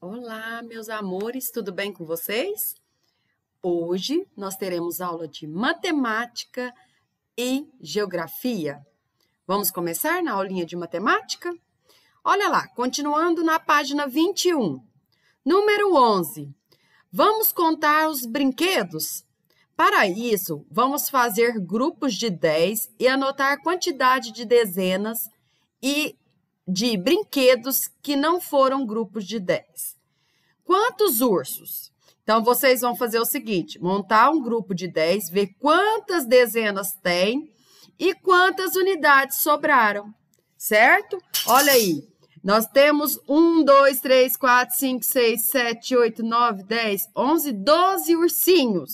Olá, meus amores, tudo bem com vocês? Hoje nós teremos aula de matemática e geografia. Vamos começar na aulinha de matemática? Olha lá, continuando na página 21. Número 11. Vamos contar os brinquedos? Para isso, vamos fazer grupos de 10 e anotar quantidade de dezenas e de brinquedos que não foram grupos de 10. Quantos ursos? Então, vocês vão fazer o seguinte: montar um grupo de 10, ver quantas dezenas tem e quantas unidades sobraram, certo? Olha aí. Nós temos 1, 2, 3, 4, 5, 6, 7, 8, 9, 10, 11, 12 ursinhos.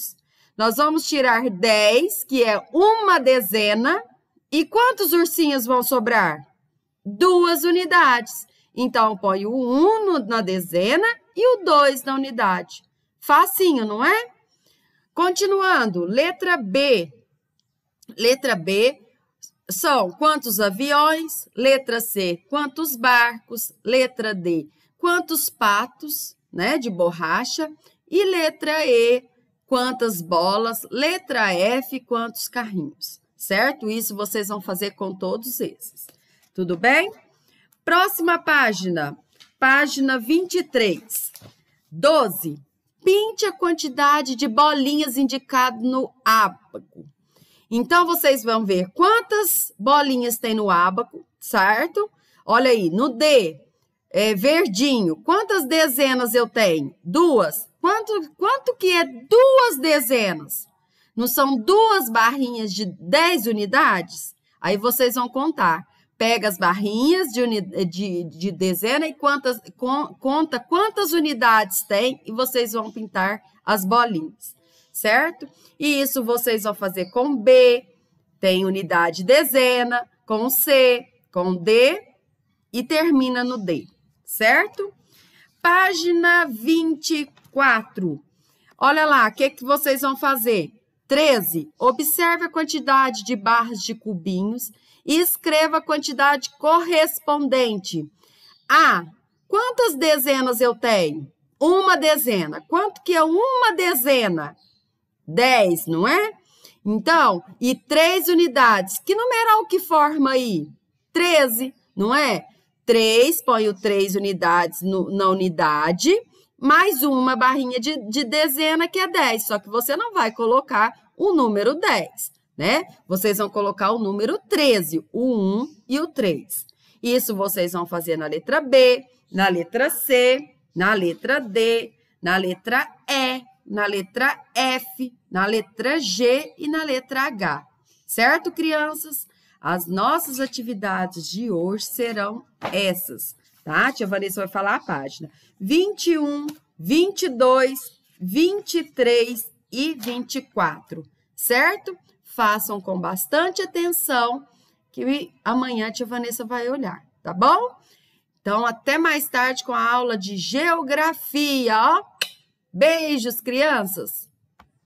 Nós vamos tirar 10, que é uma dezena. E quantos ursinhos vão sobrar? duas unidades. Então, põe o 1 um na dezena e o 2 na unidade. Facinho, não é? Continuando, letra B. Letra B são quantos aviões? Letra C, quantos barcos? Letra D, quantos patos, né, de borracha? E letra E, quantas bolas? Letra F, quantos carrinhos? Certo? Isso vocês vão fazer com todos esses. Tudo bem? Próxima página, página 23. 12. Pinte a quantidade de bolinhas indicado no ábaco. Então, vocês vão ver quantas bolinhas tem no ábaco, certo? Olha aí, no D, é, verdinho, quantas dezenas eu tenho? Duas. Quanto, quanto que é duas dezenas? Não são duas barrinhas de 10 unidades? Aí vocês vão contar pega as barrinhas de, de, de dezena e quantas, com, conta quantas unidades tem e vocês vão pintar as bolinhas, certo? E isso vocês vão fazer com B, tem unidade dezena, com C, com D e termina no D, certo? Página 24. Olha lá, o que, que vocês vão fazer? 13. Observe a quantidade de barras de cubinhos escreva a quantidade correspondente. A. Quantas dezenas eu tenho? Uma dezena. Quanto que é uma dezena? Dez, não é? Então, e três unidades. Que numeral que forma aí? Treze, não é? Três, ponho três unidades no, na unidade, mais uma barrinha de, de dezena, que é dez. Só que você não vai colocar o número dez né? Vocês vão colocar o número 13, o 1 e o 3. Isso vocês vão fazer na letra B, na letra C, na letra D, na letra E, na letra F, na letra G e na letra H. Certo, crianças? As nossas atividades de hoje serão essas, tá? A tia Vanessa vai falar a página. 21, 22, 23 e 24, certo? façam com bastante atenção, que amanhã a tia Vanessa vai olhar, tá bom? Então, até mais tarde com a aula de geografia, ó. Beijos, crianças!